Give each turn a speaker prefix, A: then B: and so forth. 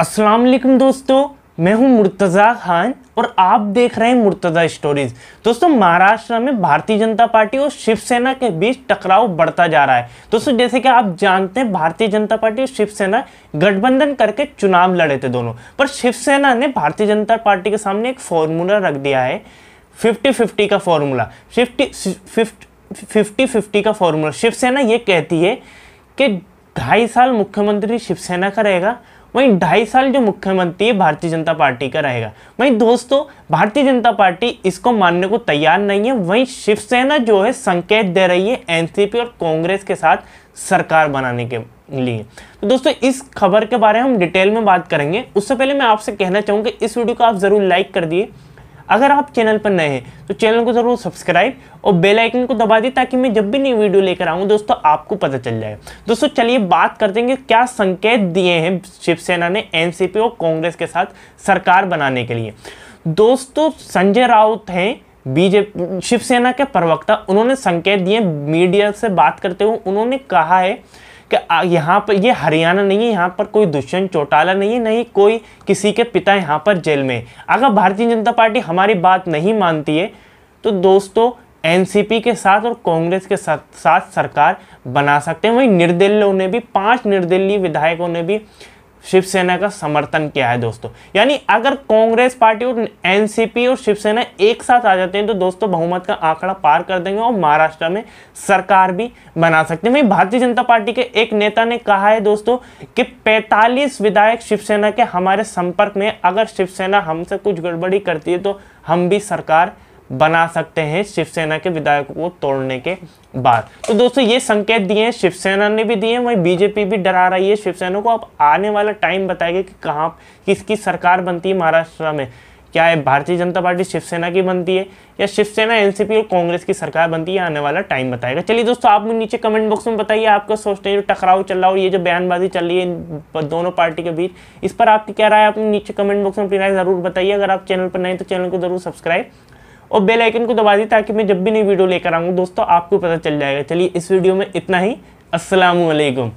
A: अस्सलाम वालेकुम दोस्तों मैं हूं मुर्तज़ा खान और आप देख रहे हैं मुर्तज़ा स्टोरीज दोस्तों महाराष्ट्र में भारतीय जनता पार्टी और शिवसेना के बीच टकराव बढ़ता जा रहा है दोस्तों जैसे कि आप जानते हैं भारतीय जनता पार्टी और शिवसेना गठबंधन करके चुनाव लड़े थे दोनों पर शिवसेना ने भारतीय जनता पार्टी के सामने एक फॉर्मूला रख दिया है फिफ्टी फिफ्टी का फॉर्मूला फिफ्टी फिफ्टी फिफ्टी का फॉर्मूला शिवसेना ये कहती है कि ढाई साल मुख्यमंत्री शिवसेना का रहेगा वहीं ढाई साल जो मुख्यमंत्री भारतीय जनता पार्टी का रहेगा वहीं दोस्तों भारतीय जनता पार्टी इसको मानने को तैयार नहीं है वहीं शिवसेना जो है संकेत दे रही है एनसीपी और कांग्रेस के साथ सरकार बनाने के लिए तो दोस्तों इस खबर के बारे में हम डिटेल में बात करेंगे उससे पहले मैं आपसे कहना चाहूँगा इस वीडियो को आप ज़रूर लाइक कर दिए अगर आप चैनल पर नए हैं तो चैनल को ज़रूर सब्सक्राइब और बेल आइकन को दबा दें ताकि मैं जब भी नई वीडियो लेकर आऊँ दोस्तों आपको पता चल जाए दोस्तों चलिए बात करते हैं कि क्या संकेत दिए हैं शिवसेना ने एनसीपी और कांग्रेस के साथ सरकार बनाने के लिए दोस्तों संजय राउत हैं बीजेपी शिवसेना के प्रवक्ता उन्होंने संकेत दिए मीडिया से बात करते हुए उन्होंने कहा है यहाँ पर ये हरियाणा नहीं है यहाँ पर कोई दुष्यंत चौटाला नहीं है नहीं कोई किसी के पिता यहाँ पर जेल में अगर भारतीय जनता पार्टी हमारी बात नहीं मानती है तो दोस्तों एनसीपी के साथ और कांग्रेस के साथ साथ सरकार बना सकते हैं वहीं निर्दलीयों ने भी पांच निर्दलीय विधायकों ने भी शिवसेना का समर्थन किया है दोस्तों यानी अगर कांग्रेस पार्टी और एनसीपी और शिवसेना एक साथ आ जाते हैं तो दोस्तों बहुमत का आंकड़ा पार कर देंगे और महाराष्ट्र में सरकार भी बना सकते हैं वही भारतीय जनता पार्टी के एक नेता ने कहा है दोस्तों कि 45 विधायक शिवसेना के हमारे संपर्क में अगर शिवसेना हमसे कुछ गड़बड़ी करती है तो हम भी सरकार बना सकते हैं शिवसेना के विधायकों को तोड़ने के बाद तो दोस्तों ये संकेत दिए हैं शिवसेना ने भी दिए हैं वहीं बीजेपी भी डरा रही है शिवसेना को अब आने वाला टाइम बताएगा कि कहाँ किसकी सरकार बनती है महाराष्ट्र में क्या है भारतीय जनता पार्टी शिवसेना की बनती है या शिवसेना एनसीपी और कांग्रेस की सरकार बनती है आने वाला टाइम बताएगा चलिए दोस्तों आप मुझे नीचे कमेंट बॉक्स में बताइए आपका सोचते हैं जो टकराव चल रहा है और ये जो बयानबाजी चल रही है दोनों पार्टी के बीच इस पर आपकी क्या राय आप नीचे कमेंट बॉक्स में अपनी राय जरूर बताइए अगर आप चैनल पर नहीं तो चैनल को जरूर सब्सक्राइब और बेल आइकन को दबा दी ताकि मैं जब भी नई वीडियो लेकर आऊँगा दोस्तों आपको पता चल जाएगा चलिए इस वीडियो में इतना ही असलकुम